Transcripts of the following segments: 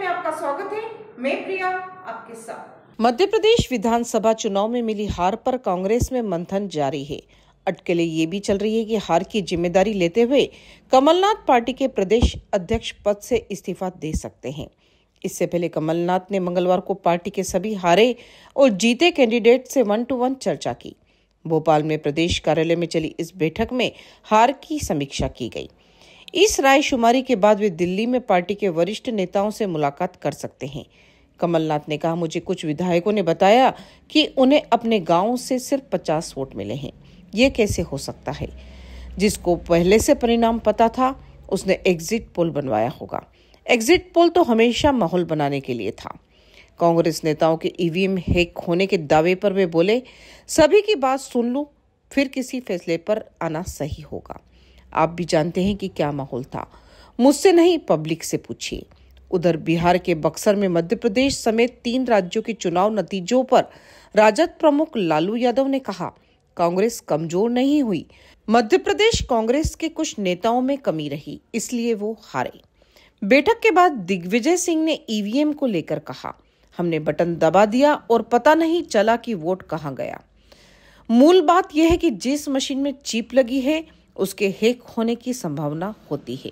में आपका स्वागत है मैं प्रिया आपके साथ मध्य प्रदेश विधानसभा चुनाव में मिली हार पर कांग्रेस में मंथन जारी है अटकलें ये भी चल रही है कि हार की जिम्मेदारी लेते हुए कमलनाथ पार्टी के प्रदेश अध्यक्ष पद से इस्तीफा दे सकते हैं इससे पहले कमलनाथ ने मंगलवार को पार्टी के सभी हारे और जीते कैंडिडेट से वन टू वन चर्चा की भोपाल में प्रदेश कार्यालय में चली इस बैठक में हार की समीक्षा की गई इस रायशुमारी के बाद वे दिल्ली में पार्टी के वरिष्ठ नेताओं से मुलाकात कर सकते हैं कमलनाथ ने कहा मुझे कुछ विधायकों ने बताया कि उन्हें अपने गांव से सिर्फ पचास वोट मिले हैं ये कैसे हो सकता है जिसको पहले से परिणाम पता था उसने एग्जिट पोल बनवाया होगा एग्जिट पोल तो हमेशा माहौल बनाने के लिए था कांग्रेस नेताओं के ईवीएम हैक होने के दावे पर वे बोले सभी की बात सुन लूं फिर किसी फैसले पर आना सही होगा आप भी जानते हैं कि क्या माहौल था मुझसे नहीं पब्लिक से पूछिए उधर बिहार के बक्सर में मध्य प्रदेश समेत तीन राज्यों के चुनाव नतीजों पर राजद प्रमुख लालू यादव ने कहा कांग्रेस कमजोर नहीं हुई मध्य प्रदेश कांग्रेस के कुछ नेताओं में कमी रही इसलिए वो हारे बैठक के बाद दिग्विजय सिंह ने ईवीएम को लेकर कहा हमने बटन दबा दिया और पता नहीं चला कि वोट कहां गया मूल बात यह है कि जिस मशीन में चिप लगी है उसके हेक होने की संभावना होती है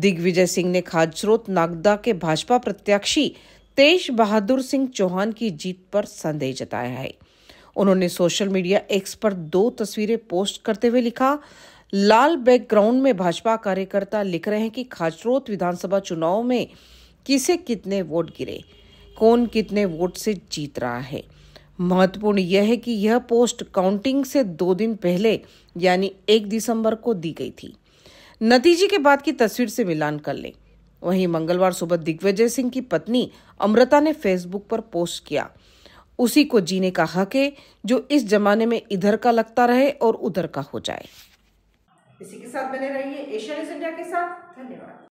दिग्विजय सिंह ने खाजरोत नागदा के भाजपा प्रत्याशी तेज बहादुर सिंह चौहान की जीत पर संदेह जताया है उन्होंने सोशल मीडिया एक्स पर दो तस्वीरें पोस्ट करते हुए लिखा लाल बैकग्राउंड में भाजपा कार्यकर्ता लिख रहे हैं कि खाजरोत विधानसभा चुनाव में किसे कितने वोट गिरे कौन कितने वोट से जीत रहा है महत्वपूर्ण यह है कि यह पोस्ट काउंटिंग से दो दिन पहले यानी एक दिसंबर को दी गई थी नतीजे के बाद की तस्वीर से मिलान कर लें वहीं मंगलवार सुबह दिग्विजय सिंह की पत्नी अमृता ने फेसबुक पर पोस्ट किया उसी को जीने का हक है जो इस जमाने में इधर का लगता रहे और उधर का हो जाए इसी के साथ बने रहिए न्यूज इंडिया के साथ धन्यवाद